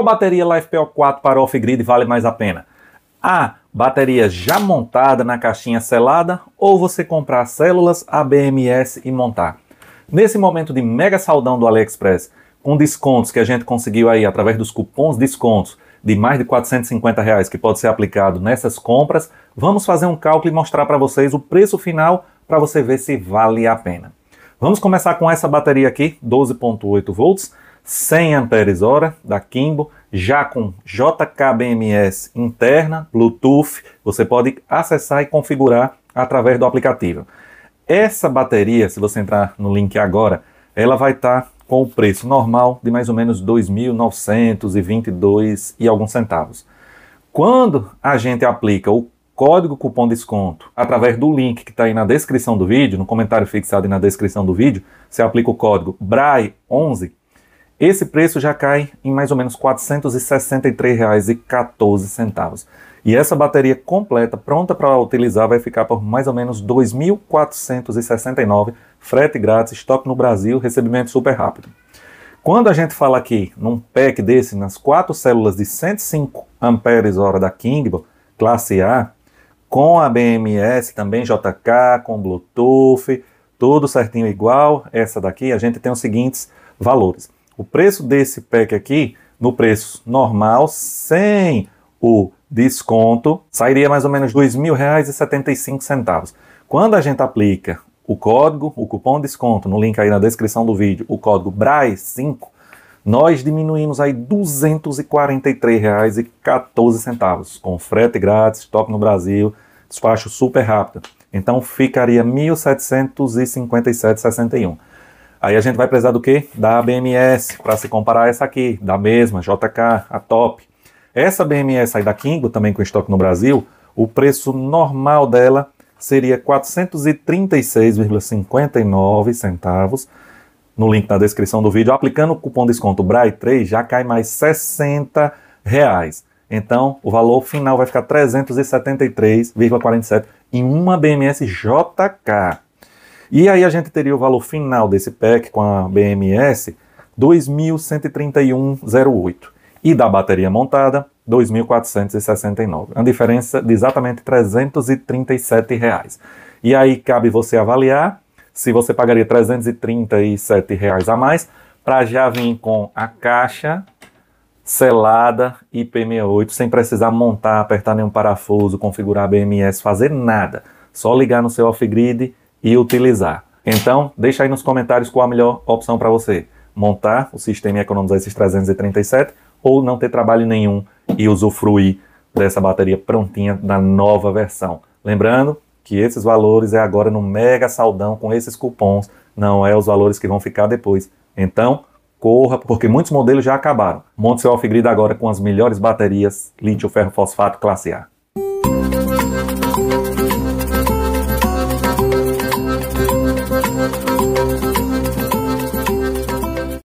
Qual bateria Life 4 para off-grid vale mais a pena? A bateria já montada na caixinha selada ou você comprar células ABMS e montar? Nesse momento de mega saldão do AliExpress, com descontos que a gente conseguiu aí através dos cupons descontos de mais de 450 reais que pode ser aplicado nessas compras, vamos fazer um cálculo e mostrar para vocês o preço final para você ver se vale a pena. Vamos começar com essa bateria aqui, 12.8 volts. 100 Ah da Kimbo, já com JKBMS interna, Bluetooth, você pode acessar e configurar através do aplicativo. Essa bateria, se você entrar no link agora, ela vai estar tá com o preço normal de mais ou menos 2.922 e alguns centavos. Quando a gente aplica o código cupom desconto através do link que está aí na descrição do vídeo, no comentário fixado e na descrição do vídeo, você aplica o código BRAI11, esse preço já cai em mais ou menos R$ 463,14. E essa bateria completa, pronta para utilizar, vai ficar por mais ou menos 2.469, frete grátis, estoque no Brasil, recebimento super rápido. Quando a gente fala aqui num pack desse, nas quatro células de 105 Ah da Kingbo, classe A, com a BMS também, JK, com Bluetooth, tudo certinho igual, essa daqui, a gente tem os seguintes valores. O preço desse pack aqui, no preço normal, sem o desconto, sairia mais ou menos R$ 2.075. Quando a gente aplica o código, o cupom desconto, no link aí na descrição do vídeo, o código brae 5 nós diminuímos aí R$ 243,14, com frete grátis, estoque no Brasil, despacho super rápido. Então ficaria R$ 1.757,61. Aí a gente vai precisar do quê? Da BMS, para se comparar a essa aqui, da mesma, JK, a top. Essa BMS aí da Kingo, também com estoque no Brasil, o preço normal dela seria 436,59 centavos. No link na descrição do vídeo, aplicando o cupom de desconto BRAI3 já cai mais 60 reais. Então, o valor final vai ficar 373,47 em uma BMS JK. E aí a gente teria o valor final desse pack com a BMS 2.131,08 e da bateria montada 2.469, a diferença de exatamente 337 reais. E aí cabe você avaliar se você pagaria 337 reais a mais para já vir com a caixa selada IP68 sem precisar montar, apertar nenhum parafuso, configurar a BMS, fazer nada. Só ligar no seu off-grid e utilizar. Então, deixa aí nos comentários qual a melhor opção para você. Montar o sistema e economizar esses 337 ou não ter trabalho nenhum e usufruir dessa bateria prontinha da nova versão. Lembrando que esses valores é agora no mega saldão com esses cupons, não é os valores que vão ficar depois. Então, corra, porque muitos modelos já acabaram. Monte seu off-grid agora com as melhores baterias lítio-ferro-fosfato classe A.